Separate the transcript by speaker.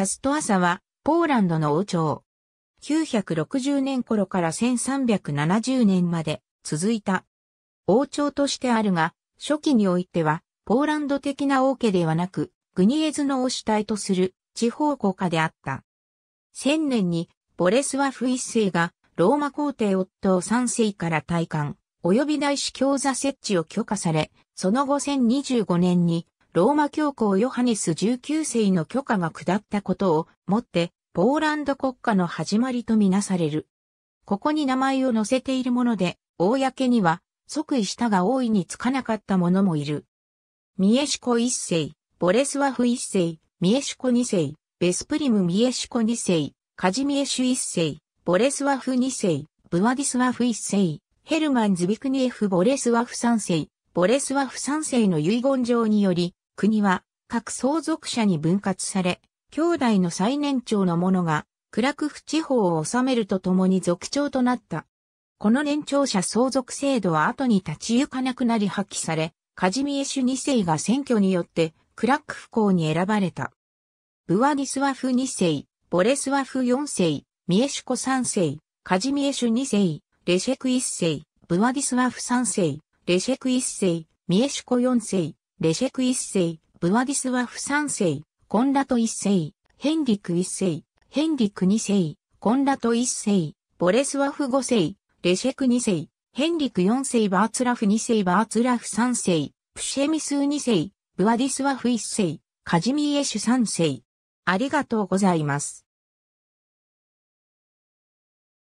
Speaker 1: ャストアサは、ポーランドの王朝。960年頃から1370年まで続いた。王朝としてあるが、初期においては、ポーランド的な王家ではなく、グニエズの王主体とする地方国家であった。1000年に、ボレスワフ一世が、ローマ皇帝夫を三世から退官、及び大司教座設置を許可され、その後1025年に、ローマ教皇ヨハネス19世の許可が下ったことをもって、ポーランド国家の始まりとみなされる。ここに名前を載せているもので、公には即位したが大いにつかなかったももいる。ミエシコ一世、ボレスワフ一世、ミエシコ二世、ベスプリムミエシコ二世、カジミエシュ一世、ボレスワフ二世、ブワディスワフ一世、ヘルマンズビクニエフ・ボレスワフ三世、ボレスワフ三世の遺言状により、国は各相続者に分割され、兄弟の最年長の者が、クラクフ地方を治めるとともに族長となった。この年長者相続制度は後に立ち行かなくなり破棄され、カジミエシュ2世が選挙によってクラックフ幸に選ばれた。ブワディスワフ2世、ボレスワフ4世、ミエシュコ3世、カジミエシュ2世、レシェク1世、ブワディスワフ3世、レシェク1世、ミエシュコ4世、レシェク一世、ブワディスワフ三世、コンラト一世、ヘンリク一世、ヘンリク二世、コンラト一世、ボレスワフ五世、レシェク二世、ヘンリク四世バーツラフ二世バーツラフ三世、プシェミス二世、ブワディスワフ一世、カジミエシュ三世。ありがとうございます。